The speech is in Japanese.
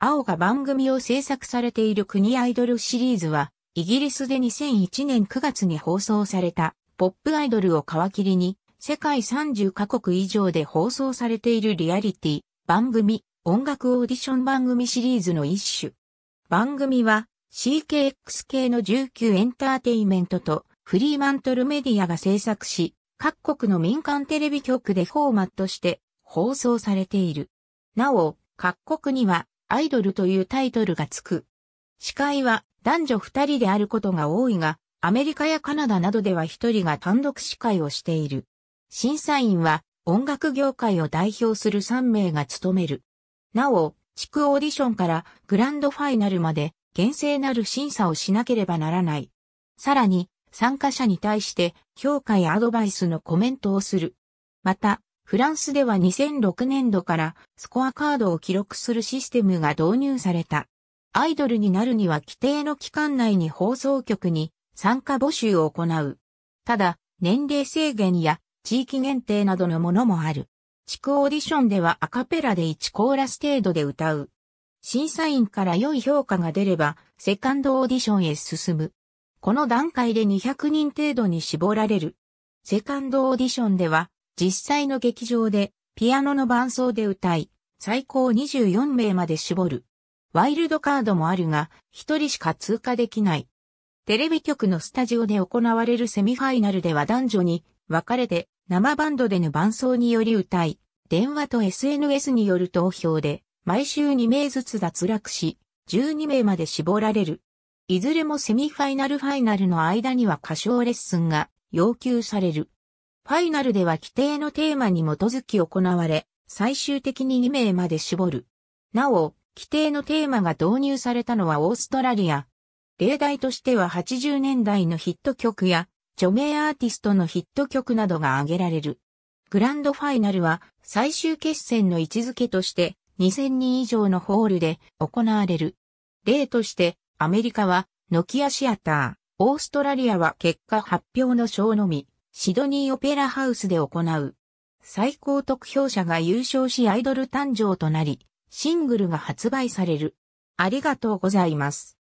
青が番組を制作されている国アイドルシリーズは、イギリスで2001年9月に放送された、ポップアイドルを皮切りに、世界30カ国以上で放送されているリアリティ、番組、音楽オーディション番組シリーズの一種。番組は、CKX 系の19エンターテイメントと、フリーマントルメディアが制作し、各国の民間テレビ局でフォーマットして、放送されている。なお、各国には、アイドルというタイトルがつく。司会は男女二人であることが多いが、アメリカやカナダなどでは一人が単独司会をしている。審査員は音楽業界を代表する3名が務める。なお、地区オーディションからグランドファイナルまで厳正なる審査をしなければならない。さらに、参加者に対して評価やアドバイスのコメントをする。また、フランスでは2006年度からスコアカードを記録するシステムが導入された。アイドルになるには規定の期間内に放送局に参加募集を行う。ただ、年齢制限や地域限定などのものもある。地区オーディションではアカペラで1コーラス程度で歌う。審査員から良い評価が出れば、セカンドオーディションへ進む。この段階で200人程度に絞られる。セカンドオーディションでは、実際の劇場でピアノの伴奏で歌い、最高24名まで絞る。ワイルドカードもあるが、一人しか通過できない。テレビ局のスタジオで行われるセミファイナルでは男女に分かれて生バンドでの伴奏により歌い、電話と SNS による投票で毎週2名ずつ脱落し、12名まで絞られる。いずれもセミファイナルファイナルの間には歌唱レッスンが要求される。ファイナルでは規定のテーマに基づき行われ、最終的に2名まで絞る。なお、規定のテーマが導入されたのはオーストラリア。例題としては80年代のヒット曲や、著名アーティストのヒット曲などが挙げられる。グランドファイナルは最終決戦の位置づけとして2000人以上のホールで行われる。例としてアメリカはノキアシアター、オーストラリアは結果発表の賞のみ。シドニーオペラハウスで行う。最高得票者が優勝しアイドル誕生となり、シングルが発売される。ありがとうございます。